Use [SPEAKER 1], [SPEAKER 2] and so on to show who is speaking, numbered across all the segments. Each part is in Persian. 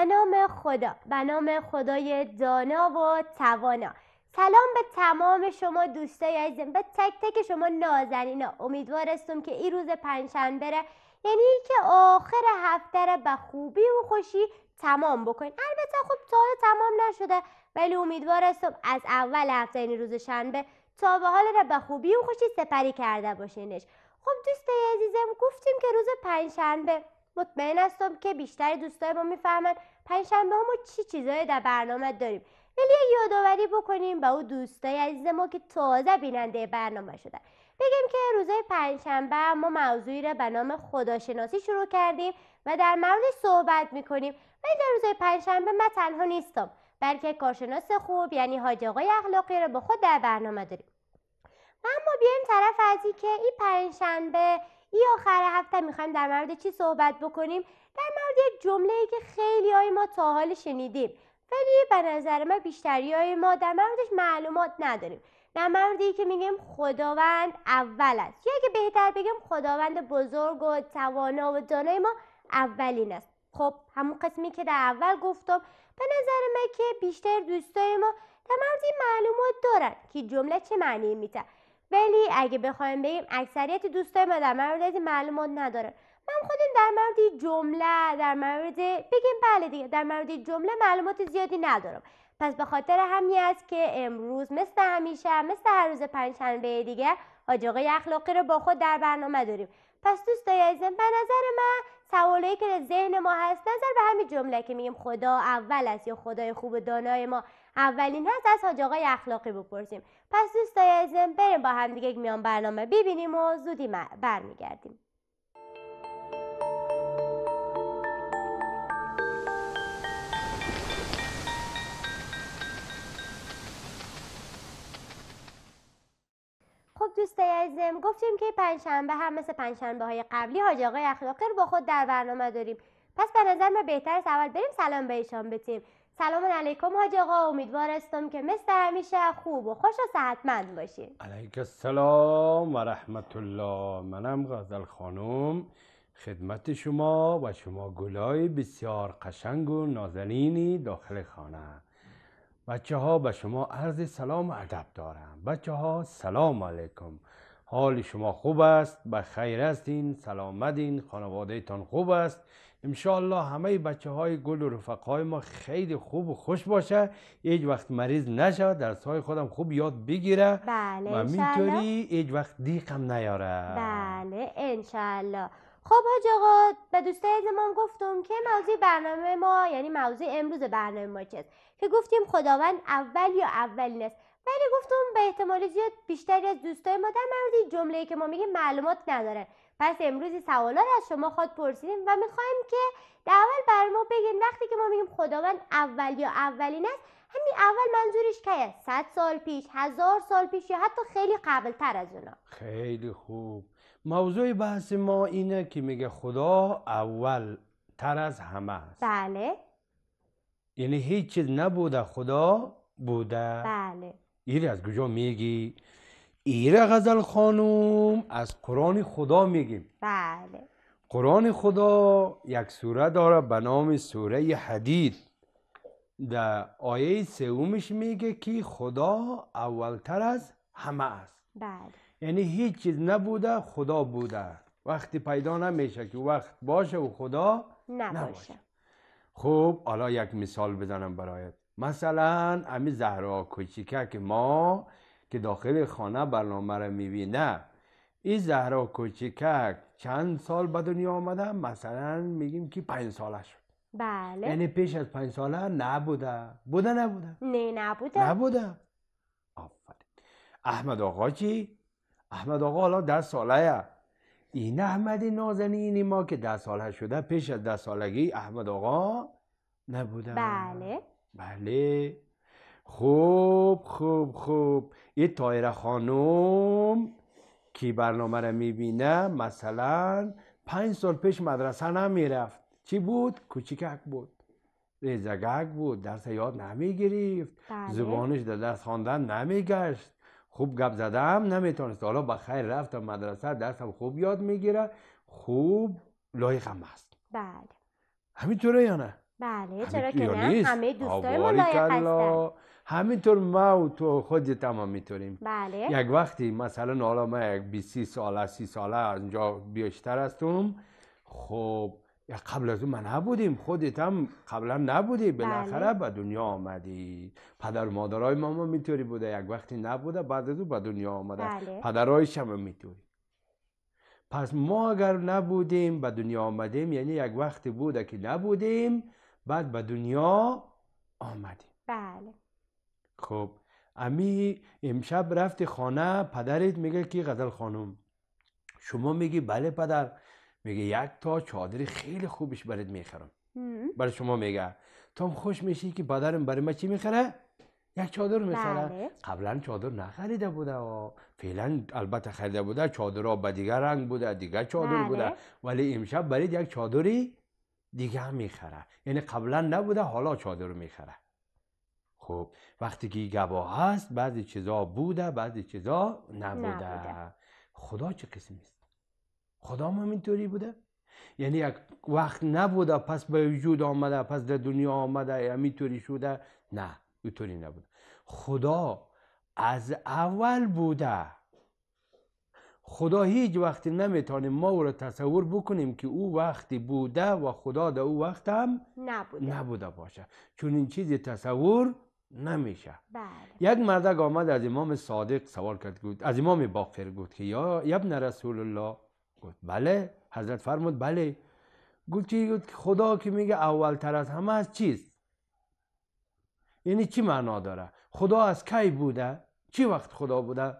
[SPEAKER 1] بنام نام خدا به نام خدای دانا و توانا سلام به تمام شما دوستای عزیزم به تک تک شما نازنینا امیدوارستم که این روز پنجشنبه یعنی که آخر هفته را به خوبی و خوشی تمام بکنین البته خب تا تمام نشده ولی امیدوارستم از اول هفته این یعنی روز شنبه تا به حال را به خوبی و خوشی سپری کرده باشینش خب دوستای عزیزم گفتیم که روز پنجشنبه مطمئن هستم که بیشتر دوستای ما میفهمند پنجشنبه ما چی چیزایی در برنامه داریم ولی یادآوری بکنیم به او دوستای عزیز ما که تازه بیننده برنامه شدن بگیم که روزهای پنجشنبه ما موضوعی را به نام خداشناسی شروع کردیم و در موردش صحبت میکنیم ولی در روزهای پنجشنبه من تنها نیستم بلکه کارشناس خوب یعنی حاج آقای اخلاقی را به خود در برنامه داریم و اما بیایم طرف از که این پنجشنبه این آخر هفته میخوایم در مورد چی صحبت بکنیم در مورد یک جمله ای که خیلی های ما تا حال شنیدیم ولی به نظر ما بیشتری های ما در موردش معلومات نداریم در مورد که میگیم خداوند اول است یا اگه بهتر بگیم خداوند بزرگ و توانا و دانای ما اولین است خب همون قسمی که در اول گفتم به نظر ما که بیشتر دوستای ما در مورد این معلومات دارن که جمله چه معنی میده ولی اگه بخوایم بگیم اکثریت دوستای ما در مورد این معلومات نداره من خودم در مورد جمله در مورد بگیم بله دیگه در مورد جمله معلومات زیادی ندارم پس به خاطر همی است که امروز مثل همیشه مثل هر روز پنجشنبه دیگه حاج اخلاقی رو با خود در برنامه داریم پس دوستای عزیزم به نظر من سوالی که در ذهن ما هست نظر به همین جمله که میگیم خدا اول است یا خدای خوب دانای ما اولین هست از حاج اخلاقی بپرسیم پس دوستای عزیزم بریم با همدیگه دیگه میان برنامه ببینیم و زودی برمیگردیم خب دوستای عزیزم گفتیم که پنجشنبه هم مثل پنجشنبه های قبلی حاج آقای اخلاقی رو با خود در برنامه داریم پس به نظر من بهتر است اول بریم سلام به ایشان بتیم سلام علیکم حاج آقا امیدوار که مثل همیشه خوب و خوش و صحتمند باشید
[SPEAKER 2] علیک السلام و رحمت الله منم غزل خانم خدمت شما و شما گلای بسیار قشنگ و نازنینی داخل خانه بچه ها به شما عرض سلام و ادب دارم بچه ها سلام علیکم حال شما خوب است به خیر هستین سلامتین خانواده تان خوب است امشالله همه بچه های گل و رفقای ما خیلی خوب و خوش باشه هیچ وقت مریض نشه درس های خودم خوب یاد بگیره
[SPEAKER 1] بله و میتونی
[SPEAKER 2] هیچ وقت دیقم نیاره
[SPEAKER 1] بله انشالله خب ها آقا به دوستای عزیزم گفتم که موضوع برنامه ما یعنی موضوع امروز برنامه ما چیست که گفتیم خداوند اول یا اولین است ولی گفتم به احتمال زیاد بیشتری از دوستای ما در مورد جمله که ما میگیم معلومات ندارن پس امروزی سوالات از شما خود پرسیدیم و میخوایم که در اول بر ما بگین وقتی که ما میگیم خداوند اول یا اولین است همین اول منظورش که است صد سال پیش هزار سال پیش یا حتی خیلی قبل تر از اونا
[SPEAKER 2] خیلی خوب موضوع بحث ما اینه که میگه خدا اول تر از همه است بله یعنی هیچ چیز نبوده خدا بوده بله این از کجا میگی ایره غزل خانم از قرآن خدا میگیم
[SPEAKER 1] بله
[SPEAKER 2] قرآن خدا یک سوره داره به نام سوره حدید در آیه سومش میگه که خدا اولتر از همه است بله یعنی هیچ چیز نبوده خدا بوده وقتی پیدا نمیشه که وقت باشه و خدا
[SPEAKER 1] نباشه,
[SPEAKER 2] خوب خب حالا یک مثال بزنم برایت مثلا امی زهرا کوچیکه که ما که داخل خانه برنامه را میبینه این زهرا کوچیکک چند سال به دنیا آمده مثلا میگیم که پنج ساله شد
[SPEAKER 1] بله یعنی
[SPEAKER 2] پیش از پنج ساله نبوده بوده نبوده
[SPEAKER 1] نه نبوده نبوده
[SPEAKER 2] آفرین احمد آقا چی؟ احمد آقا حالا ده ساله این احمد نازنین ما که ده ساله شده پیش از ده سالگی احمد آقا نبوده بله بله خوب خوب خوب این تایره خانم که برنامه را میبینه مثلا پنج سال پیش مدرسه نمیرفت چی بود؟ کوچیکک بود ریزگک بود درس یاد نمیگرفت بله. زبانش در دست خواندن نمیگشت خوب گپ زدم هم نمیتونست حالا به خیر رفت مدرسه درس هم خوب یاد میگیره خوب لایق هم هست بله همینطوره یا نه
[SPEAKER 1] بله چرا که نه همه دوستای ما لایق هستن
[SPEAKER 2] همینطور ما و تو خودت هم میتونیم
[SPEAKER 1] بله یک
[SPEAKER 2] وقتی مثلا حالا من یک 20 ساله سی ساله از اینجا بیشتر هستم خب قبل از اون من نبودیم خودت هم قبلا نبودی بله. بالاخره به دنیا آمدی پدر مادرای ما ما میتوری بوده یک وقتی نبوده بعد از اون به دنیا آمده بله. پدرایش هم میتوری پس ما اگر نبودیم به دنیا آمدیم یعنی یک وقتی بوده که نبودیم بعد به دنیا
[SPEAKER 1] آمدیم بله
[SPEAKER 2] خب امی امشب رفتی خانه پدرت میگه کی غزل خانم شما میگی بله پدر میگه یک تا چادری خیلی خوبش برات میخرم برای شما میگه تو خوش میشی که پدرم برای ما چی میخره یک چادر میخره بله. قبلا چادر نخریده بوده و فعلا البته خریده بوده چادر به دیگه رنگ بوده دیگه چادر بوده بله. ولی امشب برید یک چادری دیگه میخره یعنی قبلا نبوده حالا چادر میخره خب وقتی که گواه هست بعضی چیزا بوده بعضی چیزا نبوده, خدا چه کسی است خدا هم اینطوری بوده یعنی یک وقت نبوده پس به وجود آمده پس در دنیا آمده همینطوری شده نه اینطوری نبوده خدا از اول بوده خدا هیچ وقتی نمیتونیم ما او را تصور بکنیم که او وقتی بوده و خدا در او وقت هم
[SPEAKER 1] نبوده, نبوده
[SPEAKER 2] باشه چون این چیزی تصور نمیشه بله. یک مرد آمد از امام صادق سوال کرد گفت از امام باقر گفت که یا ابن رسول الله گفت بله حضرت فرمود بله گفت چی گفت خدا که میگه اول تر از همه از چیست یعنی چی معنا داره خدا از کی بوده چی وقت خدا بوده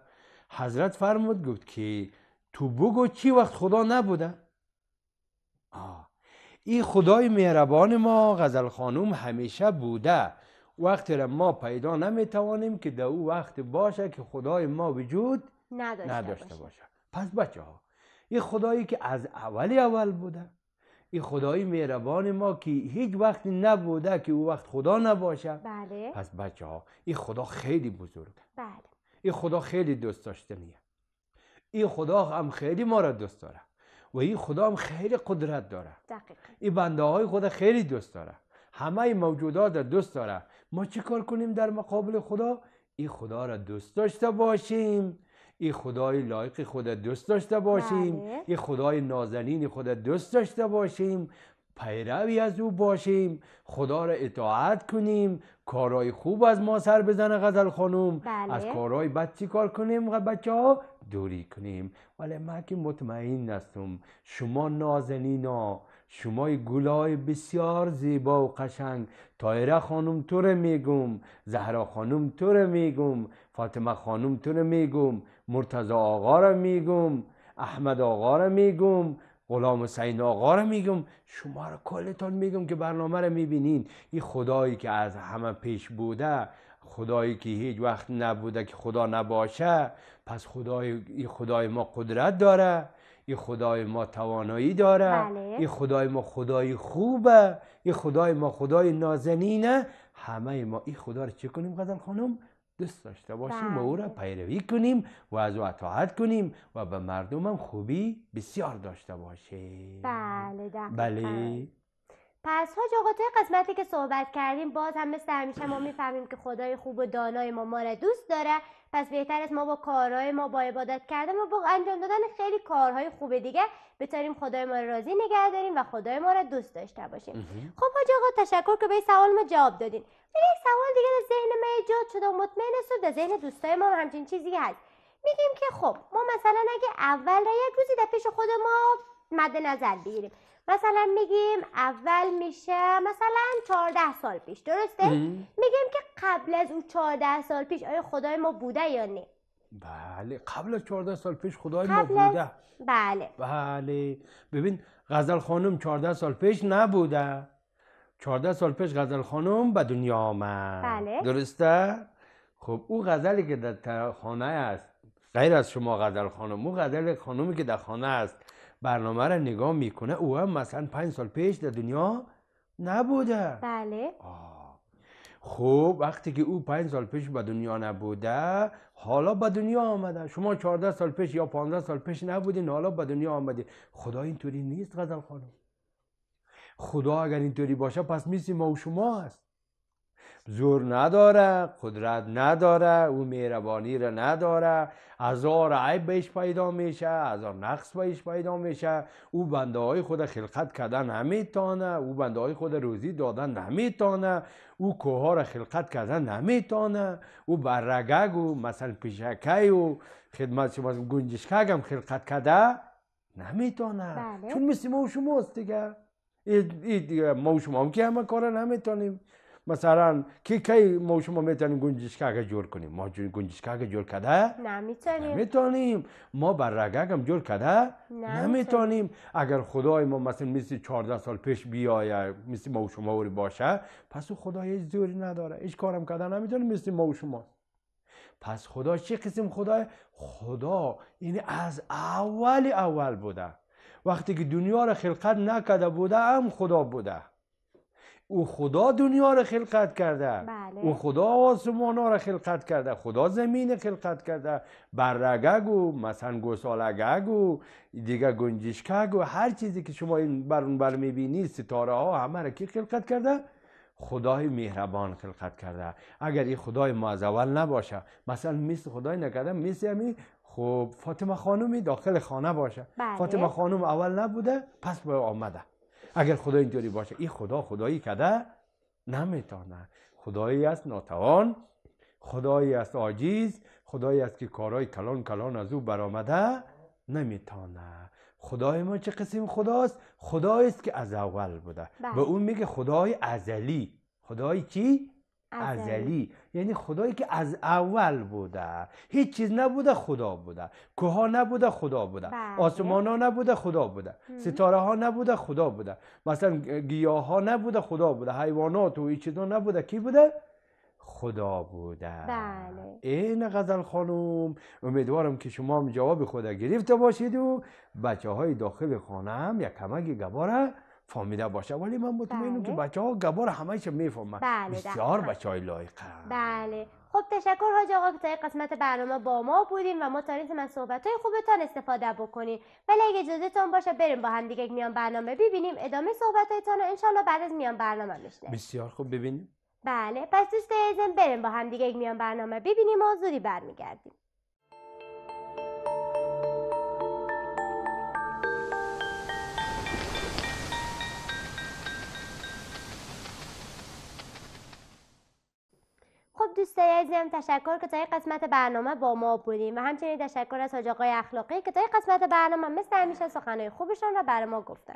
[SPEAKER 2] حضرت فرمود گفت که تو بگو چی وقت خدا نبوده آه. ای خدای مهربان ما غزل خانوم همیشه بوده وقتی را ما پیدا نمیتوانیم که در او وقت باشه که خدای ما وجود
[SPEAKER 1] نداشته, باشه.
[SPEAKER 2] پس بچه ها این خدایی که از اول اول بوده این خدای مهربان ما که هیچ وقت نبوده که او وقت خدا نباشه
[SPEAKER 1] بله. پس
[SPEAKER 2] بچه ها این خدا خیلی بزرگه بله. این خدا خیلی دوست داشتنیه این خدا هم خیلی ما را دوست داره و این خدا هم خیلی قدرت داره دقیقا. این بنده های خدا خیلی دوست داره همه موجودات دوست داره ما چی کار کنیم در مقابل خدا این خدا را دوست داشته باشیم این خدای لایق خود دوست داشته باشیم بله. این خدای نازنین خود دوست داشته باشیم پیروی از او باشیم خدا را اطاعت کنیم کارهای خوب از ما سر بزنه غزل خانم بله. از کارهای بد چی کار کنیم و بچه ها دوری کنیم ولی من که مطمئن هستم شما نازنینا شمای گلای بسیار زیبا و قشنگ تایره خانم تو رو میگم زهرا خانم تو رو میگم فاطمه خانم تو رو میگم مرتضا آقا رو میگم احمد آقا رو میگم غلام حسین آقا رو میگم شما رو کلتان میگم که برنامه رو میبینین این خدایی که از همه پیش بوده خدایی که هیچ وقت نبوده که خدا نباشه پس خدای خدای ما قدرت داره این خدای ما توانایی داره بله. این خدای ما خدای خوبه این خدای ما خدای نازنینه همه ما این خدا رو چه کنیم غزل خانم دوست داشته باشیم و او را بله. پیروی کنیم و از او اطاعت کنیم و به مردمم خوبی بسیار داشته باشیم
[SPEAKER 1] بله دقیقا. بله پس حاج آقا توی قسمتی که صحبت کردیم باز هم مثل همیشه ما میفهمیم که خدای خوب و دانای ما ما را دوست داره پس بهتر است ما با کارهای ما با عبادت کردن و با انجام دادن خیلی کارهای خوب دیگه بتاریم خدای ما را راضی نگه داریم و خدای ما را دوست داشته باشیم خب حاج آقا تشکر که به سوال ما جواب دادین ولی سوال دیگه در ذهن ما ایجاد شده و مطمئن است در ذهن دوستای ما همچین چیزی هست میگیم که خب ما مثلا اگه اول را یک روزی در پیش خود ما مد نظر بگیریم مثلا میگیم اول میشه مثلا 14 سال پیش درسته میگیم که قبل از اون 14 سال پیش آیا خدای ما بوده یا نه
[SPEAKER 2] بله قبل از 14 سال پیش خدای ما بوده بله بله ببین غزل خانم 14 سال پیش نبوده 14 سال پیش غزل خانم به دنیا آمد بله. درسته خب او غزلی که در خانه است غیر از شما غزل خانم او غزل خانمی که در خانه است برنامه را نگاه میکنه او هم مثلا پنج سال پیش در دنیا نبوده بله خوب خب وقتی که او پنج سال پیش به دنیا نبوده حالا به دنیا آمده شما چهارده سال پیش یا 15 سال پیش نبودین حالا به دنیا آمده خدا اینطوری نیست غزل خانم خدا اگر اینطوری باشه پس میسی ما و شما هست زور نداره قدرت نداره او میربانی را نداره هزار عیب بهش پیدا میشه هزار نقص بهش پیدا میشه او بنده های خود خلقت کردن نمیتانه او بنده های خود روزی دادن نمیتانه او کوها را خلقت کردن نمیتانه او برگگ و مثلا پیشکی و خدمت شما گنجشکگ هم خلقت کرده نمیتانه بله. چون مثل ما و شماست دیگه ما و شما هم که همه کار نمیتانیم مثلا کی کی ما شما میتونیم گنجشکک جور کنیم ما گنجشکک جور کده
[SPEAKER 1] نمیتونیم
[SPEAKER 2] میتونیم ما بر رگک هم جور کده نمیتونیم اگر خدای ما مثلا مثل 14 سال پیش بیایه مثل ما شما وری باشه پس او خدای هیچ زوری نداره هیچ کارم کده نمیتونیم مثل ما شما پس خدا چه قسم خدای خدا این یعنی از اول اول بوده وقتی که دنیا را خلقت نکده بوده هم خدا بوده او خدا دنیا را خلقت کرده بله. او خدا آسمان را خلقت کرده خدا زمین خلقت کرده برگگ و مثلا گسالگگ و دیگه گنجشکگ و هر چیزی که شما این بر اون بر میبینید ستاره ها همه را کی خلقت کرده خدای مهربان خلقت کرده اگر این خدای اول نباشه مثلا مثل خدای نکرده مثل همی خب فاطمه خانومی داخل خانه باشه بله. فاطمه خانم اول نبوده پس به آمده اگر خدا اینطوری باشه این خدا خدایی کده نمیتونه خدایی است ناتوان خدایی است آجیز خدایی است که کارهای کلان کلان از او برآمده نمیتونه خدای ما چه قسم خداست خدایی است که از اول بوده بله. به اون میگه خدای ازلی خدای چی
[SPEAKER 1] ازلی
[SPEAKER 2] یعنی خدایی که از اول بوده هیچ چیز نبوده خدا بوده کوها نبوده خدا بوده بله. آسمان ها نبوده خدا بوده ستاره ها نبوده خدا بوده مثلا گیاه ها نبوده خدا بوده حیوانات و این چیزا نبوده کی بوده خدا بوده
[SPEAKER 1] بله
[SPEAKER 2] این غزل خانم امیدوارم که شما هم جواب خدا گرفته باشید و بچه های داخل خانه هم یک کمک فهمیده باشه ولی من مطمئنم بله. که بچه ها گبار همه چی میفهمن بله بسیار بچه های لایقه
[SPEAKER 1] بله خب تشکر حاج آقا که تا قسمت برنامه با ما بودیم و ما تانیت من صحبت های خوبتان استفاده بکنیم ولی اگه اجازهتان باشه بریم با هم دیگه میان برنامه ببینیم ادامه صحبت هایتان رو انشالله بعد از میان برنامه میشنه
[SPEAKER 2] بسیار خوب ببینیم
[SPEAKER 1] بله پس دوست بریم با هم دیگه میان برنامه ببینیم و زودی برمیگردیم خب دوستای عزیزم تشکر که تا این قسمت برنامه با ما بودیم و همچنین تشکر از حاج آقای اخلاقی که تا این قسمت برنامه مثل همیشه سخنهای خوبشان را بر ما گفتن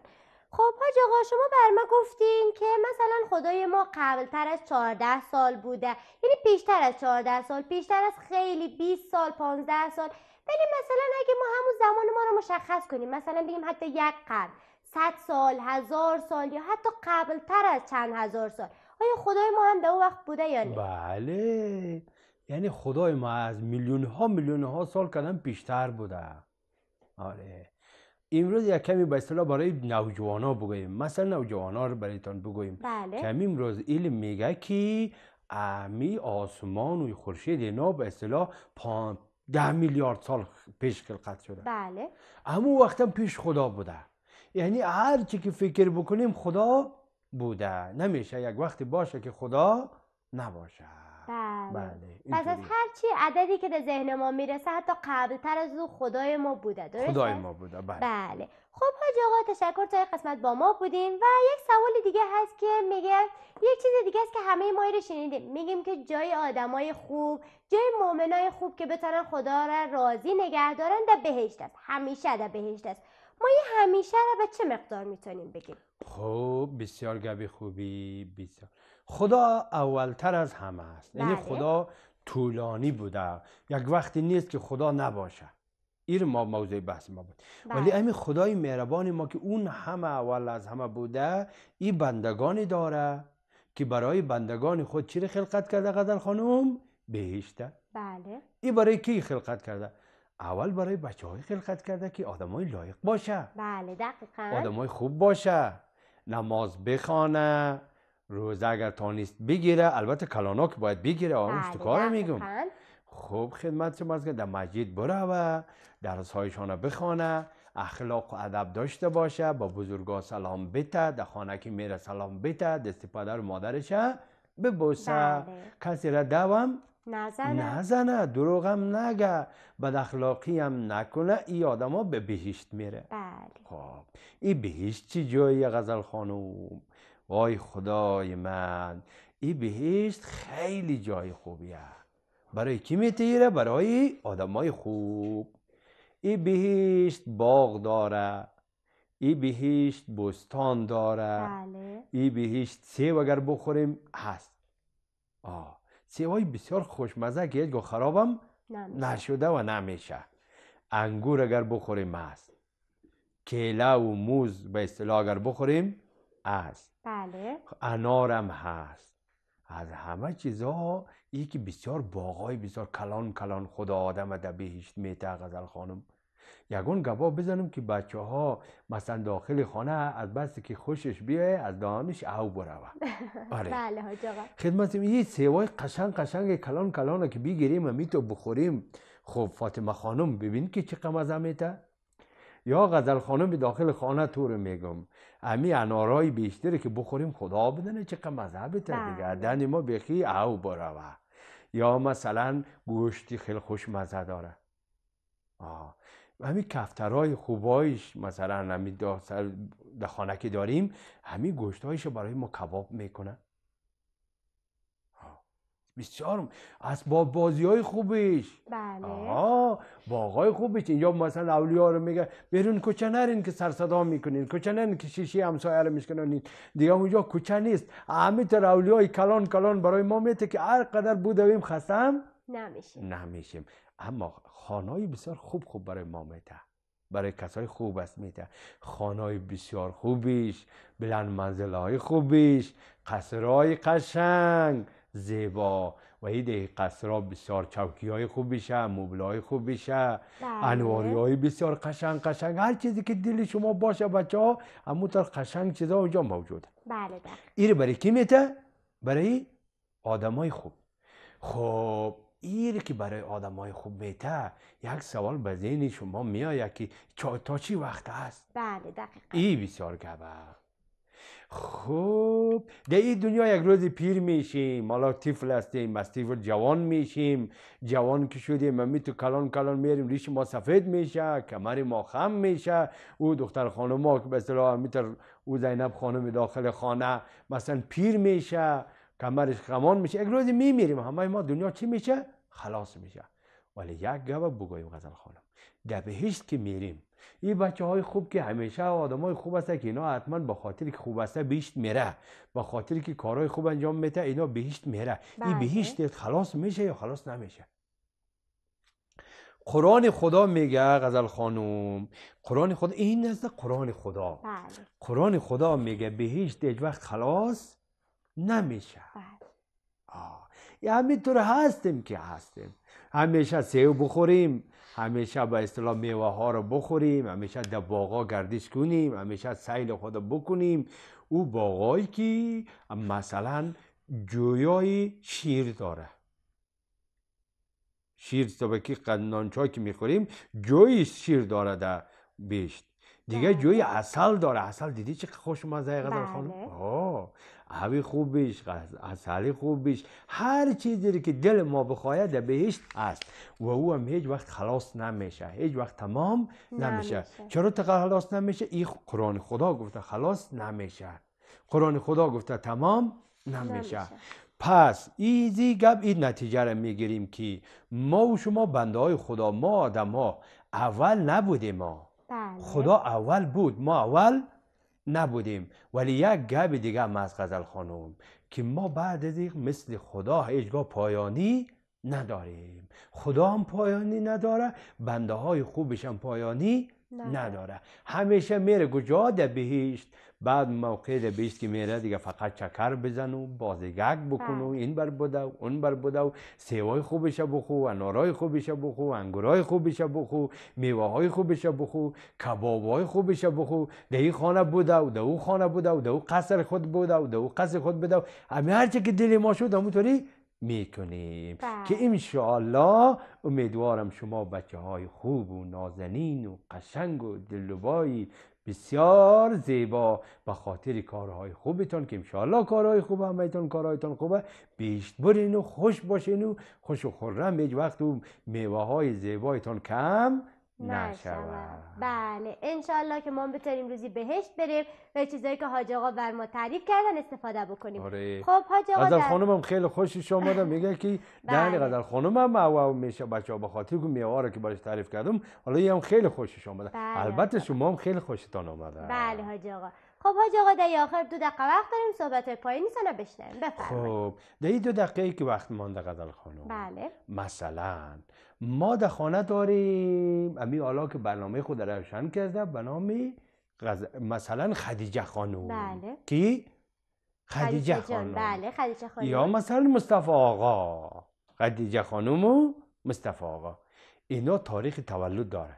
[SPEAKER 1] خب حاج آقا شما بر ما گفتین که مثلا خدای ما قبلتر از 14 سال بوده یعنی پیشتر از 14 سال پیشتر از خیلی 20 سال 15 سال ولی مثلا اگه ما همون زمان ما رو مشخص کنیم مثلا بگیم حتی یک قرن 100 سال هزار سال یا حتی قبلتر از چند هزار سال آیا خدای ما هم در وقت بوده یا
[SPEAKER 2] بله یعنی خدای ما از میلیون ها میلیون ها سال قدم بیشتر بوده آره امروز یک کمی به اصطلاح برای نوجوانا بگوییم مثلا نوجوانا رو برایتان بگوییم
[SPEAKER 1] بله. کمی
[SPEAKER 2] امروز علم میگه که امی آسمان و خورشید اینا به اصطلاح پان... ده میلیارد سال پیش خلقت شده بله اما وقتا پیش خدا بوده یعنی هر چی که فکر بکنیم خدا بوده نمیشه یک وقتی باشه که خدا نباشه
[SPEAKER 1] بله. بله, پس از هر چی عددی که در ذهن ما میرسه حتی قبلتر از او خدای ما بوده درسته؟ خدای ما
[SPEAKER 2] بوده بله, بله.
[SPEAKER 1] خب حاج آقا تشکر تا قسمت با ما بودین و یک سوال دیگه هست که میگه یک چیز دیگه است که همه ما رو شنیدیم میگیم که جای آدمای خوب جای مؤمنای خوب که بتونن خدا را راضی نگه دارن در بهشت است همیشه در بهشت است ما یه همیشه را به چه مقدار میتونیم بگیم
[SPEAKER 2] خب بسیار گبی خوبی بسیار خدا اولتر از همه است یعنی بله. خدا طولانی بوده یک وقتی نیست که خدا نباشه این ما موضوع بحث ما بود بله. ولی همین خدای مهربان ما که اون همه اول از همه بوده این بندگانی داره که برای بندگان خود چی خلقت کرده قدر خانم بهشته بله این برای کی خلقت کرده اول برای بچه های خلقت کرده که آدمای لایق باشه بله دقیقا آدمای خوب باشه نماز بخوانه روزه اگر تانیست بگیره البته کلانا که باید بگیره آن بله، تو کار میگم خوب خدمت شما از در مسجد بره و درس هایشان بخوانه اخلاق و ادب داشته باشه با بزرگا سلام بته در خانه که میره سلام بته دست پدر و مادرش ببوسه بله. کسی را دوام
[SPEAKER 1] نزنه
[SPEAKER 2] نزنه دروغم نگه بد اخلاقی هم نکنه ای آدما به بهشت میره بله خب این بهشت چی جایی غزل خانوم وای خدای من ای بهشت خیلی جای خوبیه برای کی میتیره برای آدمای خوب ای بهشت باغ داره ای بهشت بستان داره بله. ای بهشت سیب اگر بخوریم هست آه سیوای بسیار خوشمزه که هیچگاه خرابم نشده و نمیشه انگور اگر بخوریم است کیله و موز به اصطلاح اگر بخوریم است بله انارم هست از همه چیزا یکی بسیار باغای بسیار کلان کلان خدا آدم و بهشت میته غزل خانم یگون گوا بزنم که بچه ها مثلا داخل خانه از بس که خوشش بیه از دانش او بروه آره بله خدمت یه سیوای قشنگ قشنگ کلان کلان که بگیریم و میتو بخوریم خب فاطمه خانم ببین که چه مزه میده یا غزل خانم به داخل خانه تو رو میگم امی انارای بیشتری که بخوریم خدا بدنه چه مذهب دیگه بله. دن ما بخی او بروه یا مثلا گوشتی خیلی خوش مزه داره آه. همین کفترهای خوبایش مثلا همین در خانکی داریم همین گوشتهایش برای ما کباب میکنن بسیار اسباب بازی های خوبش
[SPEAKER 1] بله آه
[SPEAKER 2] آقای خوبش اینجا مثلا اولیا رو میگه برون کوچه نرین که سر میکنین کوچه نرین که شیشی همسایه رو میشکنین دیگه اونجا کوچه نیست همه تر های کلان کلان برای ما میته که هر قدر بودویم خستم نمیشیم نمیشیم اما خانای بسیار خوب خوب برای ما میته برای کسای خوب است میته خانای بسیار خوبیش بلند منزلهای خوبیش قصرهای قشنگ زیبا و این قصرها بسیار چوکی های خوب بیشه مبل های خوب بیشه انواری های بسیار قشنگ قشنگ هر چیزی که دل شما باشه بچه ها همونطور قشنگ چیزا اونجا موجوده بله بله این برای کی میته برای آدمای خوب خوب ایره که برای آدم های خوب بیتر یک سوال به ذهن شما میآید که تا چی وقت
[SPEAKER 1] است بله
[SPEAKER 2] دقیقا ای بسیار گبه خوب در این دنیا یک روز پیر میشیم مالا طفل هستیم از جوان میشیم جوان که شدیم ممی تو کلان کلان میریم ریش ما سفید میشه کمر ما خم میشه او دختر خانم ما که به اصطلاح او زینب خانم داخل خانه مثلا پیر میشه کمرش خمان میشه یک روزی میمیریم همه ما دنیا چی میشه خلاص میشه ولی یک گپ بگویم غزل خانم در بهشت که میریم این بچه های خوب که همیشه آدم های خوب است که اینا حتما با خاطر که خوب است بهشت میره با خاطر که کارهای خوب انجام میده اینا بهشت میره این بله. بهشت خلاص میشه یا خلاص نمیشه قرآن خدا میگه غزل خانم قرآن خدا این نزد قرآن خدا بله. قرآن خدا میگه بهشت هیچ وقت خلاص نمیشه بله. همینطور هستیم که هستیم همیشه سیو بخوریم همیشه به اصطلاح میوه ها رو بخوریم همیشه در باغا گردش کنیم همیشه سیل خود بکنیم او باغایی که مثلا جویای شیر داره شیر تا قدنانچای که میخوریم جوی شیر داره در بیشت دیگه جوی اصل داره اصل دیدی چه خوشمزه قدر خانم بله. آه هوی خوبیش اصلی خوبیش هر چیزی که دل ما بخواید در بهشت است و او هم هیچ وقت خلاص نمیشه هیچ وقت تمام نمیشه, چرا چرا خلاص نمیشه این قرآن خدا گفته خلاص نمیشه قرآن خدا گفته تمام نمیشه, نمیشه. پس ایزی گپ این نتیجه رو میگیریم که ما و شما بنده های خدا ما آدم ها اول نبودیم ما بله. خدا اول بود ما اول نبودیم ولی یک گب دیگه هم از غزل خانم که ما بعد از این مثل خدا هیچگاه پایانی نداریم خدا هم پایانی نداره بنده های خوبش هم پایانی نداره همیشه میره کجا در بهشت بعد موقع در بهشت که میره دیگه فقط چکر بزن و بازگگ بکن و این بر بده و اون بر بده و سیوای خوبش بخو نارای خوبش بخو انگورای خوبش بخو میوه های بخو کباب های بخو در این خانه بوده و او خانه بوده و او قصر خود بوده و او قصر خود بوده همه هرچه که دل ما شد همونطوری میکنیم بله. که انشاءالله امیدوارم شما بچه های خوب و نازنین و قشنگ و دلوبایی بسیار زیبا به خاطر کارهای خوبتان که انشاءالله کارهای خوب همهتان کارهایتان خوبه بیشت برین و خوش باشین و خوش و خورم هیچ وقت و میوه های زیبایتان کم نشود
[SPEAKER 1] بله انشالله که ما بتونیم روزی بهشت بریم و چیزایی که حاج آقا بر ما تعریف کردن استفاده بکنیم
[SPEAKER 2] آره. خب حاج آقا در... خانمم خیلی خوشش آمده میگه که بله. قدر خانمم او میشه بچه ها خاطر که که براش تعریف کردم حالا هم خیلی خوشش آمده بله، البته شما هم خیلی خوشتان اومده بله
[SPEAKER 1] حاج آقا خب حاج آقا دایی آخر دو دقیقه وقت داریم صحبت پایینی سنا بشنویم
[SPEAKER 2] بفرمایید خب دایی دو دقیقه که وقت مانده قدر خانم بله مثلا ما در خانه داریم امی آلا که برنامه خود روشن کرده به نام غز... مثلا خدیجه خانم بله کی خدیجه, خدیجه خانم بله خدیجه خانم یا مثلا مصطفی آقا خدیجه خانم و مصطفی آقا اینا تاریخ تولد دارن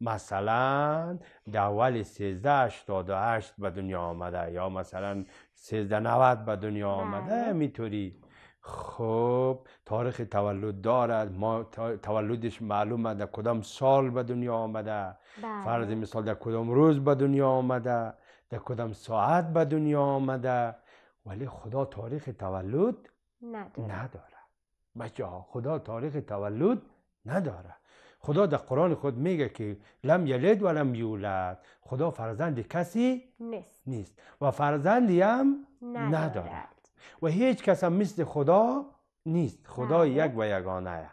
[SPEAKER 2] مثلا در اول 1388 به دنیا آمده یا مثلا 1390 به دنیا بله. آمده میتوری خب تاریخ تولد دارد ما تولدش معلومه در کدام سال به دنیا آمده بله. فرض مثال در کدام روز به دنیا آمده در کدام ساعت به دنیا آمده ولی خدا تاریخ تولد نداره, نداره. بچه خدا تاریخ تولد نداره خدا در قرآن خود میگه که لم یلد و لم یولد خدا فرزند کسی نیست, نیست. و فرزندی هم
[SPEAKER 1] ندارد.
[SPEAKER 2] و هیچ کس هم مثل خدا نیست خدا بله. یک و یگانه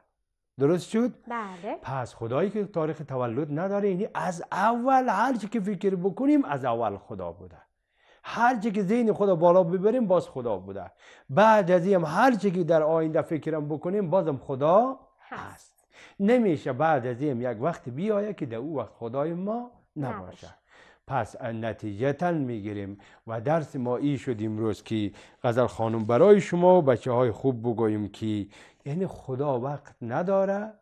[SPEAKER 2] درست شد؟ بله پس خدایی که تاریخ تولد نداره یعنی از اول هر چی که فکر بکنیم از اول خدا بوده هر چی که ذهن خدا بالا ببریم باز خدا بوده بعد از این هر چی که در آینده فکرم بکنیم بازم خدا هست. نمیشه بعد از این یک وقت بیایه که در او وقت خدای ما نباشه پس نتیجتا میگیریم و درس ما ای شد امروز که غزل خانم برای شما و بچه های خوب بگویم که یعنی خدا وقت نداره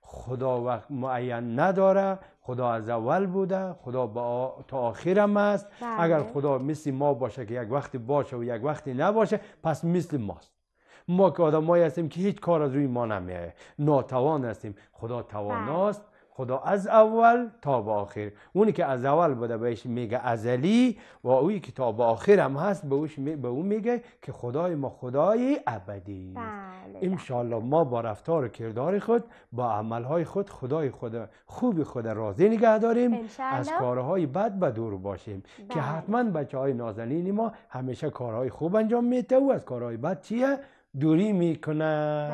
[SPEAKER 2] خدا وقت معین نداره خدا از اول بوده خدا با تا آخرم است بله. اگر خدا مثل ما باشه که یک وقت باشه و یک وقت نباشه پس مثل ماست ما که آدم هستیم که هیچ کار از روی ما نمیایه ناتوان هستیم خدا تواناست بله. خدا از اول تا به آخر اونی که از اول بوده بهش میگه ازلی و اونی که تا به آخر هم هست به, اون میگه که خدای ما خدای ابدی است بله. انشالله ما با رفتار و کردار خود با عملهای خود خدای خود خوب خود راضی نگه داریم از کارهای بد به دور باشیم بله. که حتما بچه های نازنین ما همیشه کارهای خوب انجام میده و از کارهای بد چیه دوری میکنه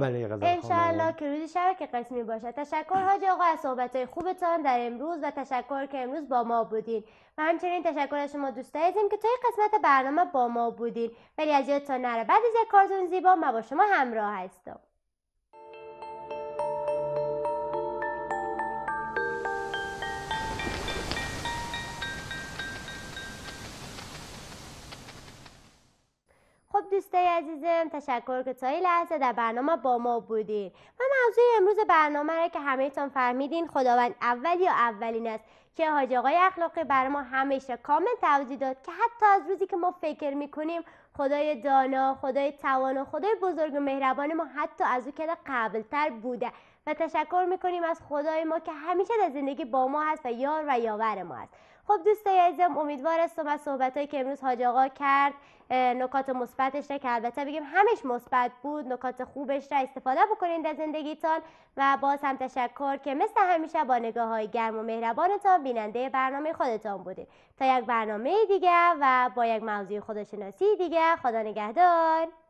[SPEAKER 2] بله, بله، انشالله
[SPEAKER 1] که روزی شبکه قسمی باشه تشکر حاج آقا از صحبت های خوبتان در امروز و تشکر که امروز با ما بودین و همچنین تشکر از شما دوست عزیزم که تا قسمت برنامه با ما بودین ولی از یادتان نره بعد از یک کارتون زیبا ما با شما همراه هستم دوستای عزیزم تشکر که تا این لحظه در برنامه با ما بودین و موضوع امروز برنامه را که همهتان فهمیدین خداوند اولی و اولین است که حاج آقای اخلاقی بر ما همیشه کامل توضیح داد که حتی از روزی که ما فکر میکنیم خدای دانا خدای توانا خدای بزرگ و مهربان ما حتی از او که قبلتر بوده و تشکر میکنیم از خدای ما که همیشه در زندگی با ما هست و یار و یاور ما است خب دوستای عزیزم امیدوار هستم از صحبتهایی که امروز حاج آقا کرد نکات مثبتش را که البته بگیم همش مثبت بود نکات خوبش را استفاده بکنید در زندگیتان و باز هم تشکر که مثل همیشه با نگاه های گرم و مهربانتان بیننده برنامه خودتان بودید تا یک برنامه دیگه و با یک موضوع خودشناسی دیگه خدا نگهدار